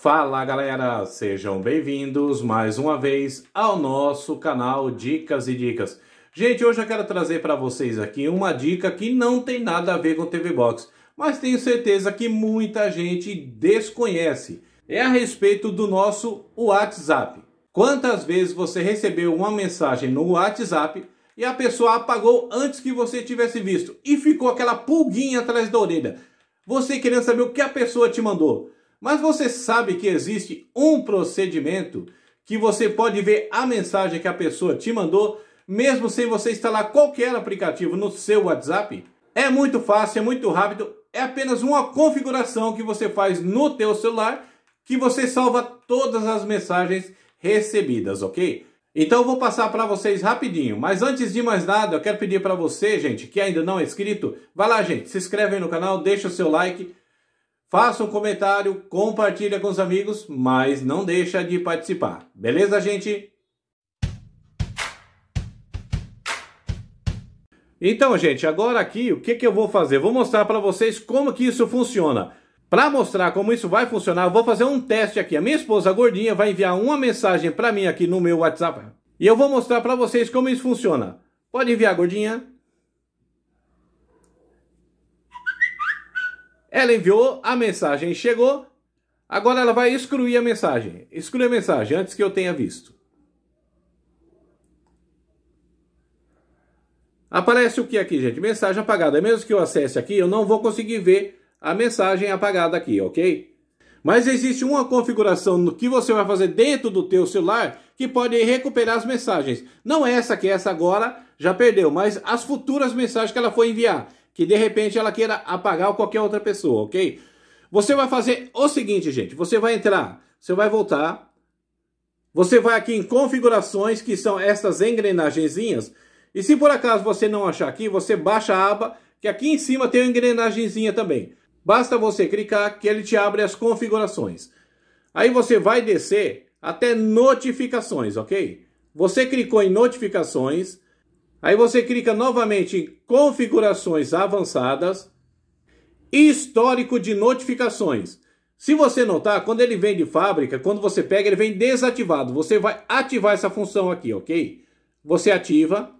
Fala galera, sejam bem-vindos mais uma vez ao nosso canal Dicas e Dicas. Gente, hoje eu quero trazer para vocês aqui uma dica que não tem nada a ver com TV Box, mas tenho certeza que muita gente desconhece. É a respeito do nosso WhatsApp. Quantas vezes você recebeu uma mensagem no WhatsApp e a pessoa apagou antes que você tivesse visto e ficou aquela pulguinha atrás da orelha? Você querendo saber o que a pessoa te mandou? Mas você sabe que existe um procedimento que você pode ver a mensagem que a pessoa te mandou, mesmo sem você instalar qualquer aplicativo no seu WhatsApp? É muito fácil, é muito rápido, é apenas uma configuração que você faz no teu celular que você salva todas as mensagens recebidas, ok? Então eu vou passar para vocês rapidinho, mas antes de mais nada, eu quero pedir para você, gente, que ainda não é inscrito, vai lá, gente, se inscreve aí no canal, deixa o seu like, Faça um comentário, compartilha com os amigos, mas não deixa de participar. Beleza, gente? Então, gente, agora aqui, o que, que eu vou fazer? Vou mostrar para vocês como que isso funciona. Para mostrar como isso vai funcionar, eu vou fazer um teste aqui. A minha esposa gordinha vai enviar uma mensagem para mim aqui no meu WhatsApp. E eu vou mostrar para vocês como isso funciona. Pode enviar, gordinha. Ela enviou, a mensagem chegou, agora ela vai excluir a mensagem. Exclui a mensagem antes que eu tenha visto. Aparece o que aqui, gente? Mensagem apagada. É mesmo que eu acesse aqui, eu não vou conseguir ver a mensagem apagada aqui, ok? Mas existe uma configuração no que você vai fazer dentro do teu celular que pode recuperar as mensagens. Não é essa que é essa agora já perdeu, mas as futuras mensagens que ela for enviar que de repente ela queira apagar ou qualquer outra pessoa, ok? Você vai fazer o seguinte, gente: você vai entrar, você vai voltar, você vai aqui em configurações, que são essas engrenagenzinhas, e se por acaso você não achar aqui, você baixa a aba, que aqui em cima tem uma engrenagemzinha também. Basta você clicar que ele te abre as configurações. Aí você vai descer até notificações, ok? Você clicou em notificações, Aí você clica novamente em configurações avançadas, histórico de notificações. Se você notar, quando ele vem de fábrica, quando você pega, ele vem desativado. Você vai ativar essa função aqui, ok? Você ativa.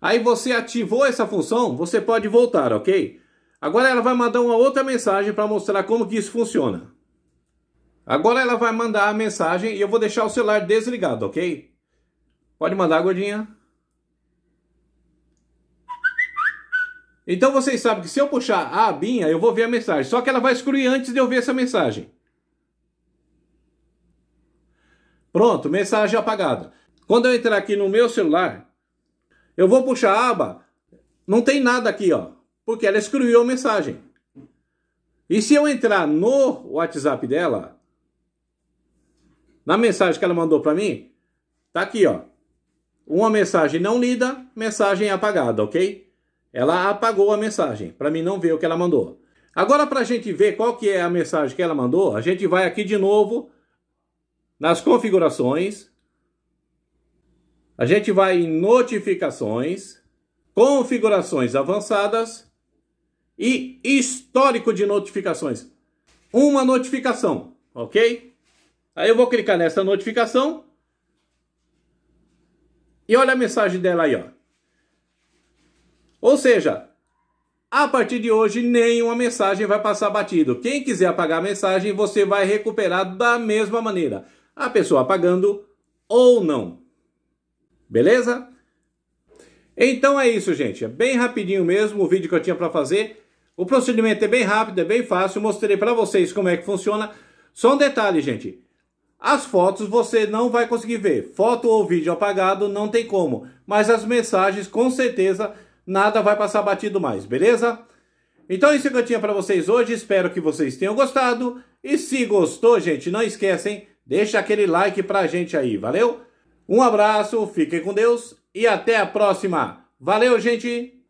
Aí você ativou essa função, você pode voltar, ok? Agora ela vai mandar uma outra mensagem para mostrar como que isso funciona. Agora ela vai mandar a mensagem e eu vou deixar o celular desligado, ok? Pode mandar, gordinha. Então vocês sabem que se eu puxar a abinha, eu vou ver a mensagem. Só que ela vai excluir antes de eu ver essa mensagem. Pronto, mensagem apagada. Quando eu entrar aqui no meu celular, eu vou puxar a aba, não tem nada aqui, ó, porque ela excluiu a mensagem. E se eu entrar no WhatsApp dela, na mensagem que ela mandou para mim, tá aqui, ó. Uma mensagem não lida, mensagem apagada, ok? Ela apagou a mensagem, para mim não ver o que ela mandou. Agora, para a gente ver qual que é a mensagem que ela mandou, a gente vai aqui de novo nas configurações. A gente vai em notificações, configurações avançadas e histórico de notificações. Uma notificação, ok? Aí eu vou clicar nessa notificação. E olha a mensagem dela aí, ó. Ou seja, a partir de hoje nenhuma mensagem vai passar batido. Quem quiser apagar a mensagem, você vai recuperar da mesma maneira. A pessoa apagando ou não. Beleza? Então é isso, gente. É bem rapidinho mesmo o vídeo que eu tinha para fazer. O procedimento é bem rápido, é bem fácil. mostrei para vocês como é que funciona. Só um detalhe, gente. As fotos você não vai conseguir ver. Foto ou vídeo apagado não tem como. Mas as mensagens, com certeza, nada vai passar batido mais, beleza? Então isso que eu tinha para vocês hoje, espero que vocês tenham gostado. E se gostou, gente, não esquecem, deixa aquele like pra gente aí, valeu? Um abraço, fiquem com Deus e até a próxima. Valeu, gente!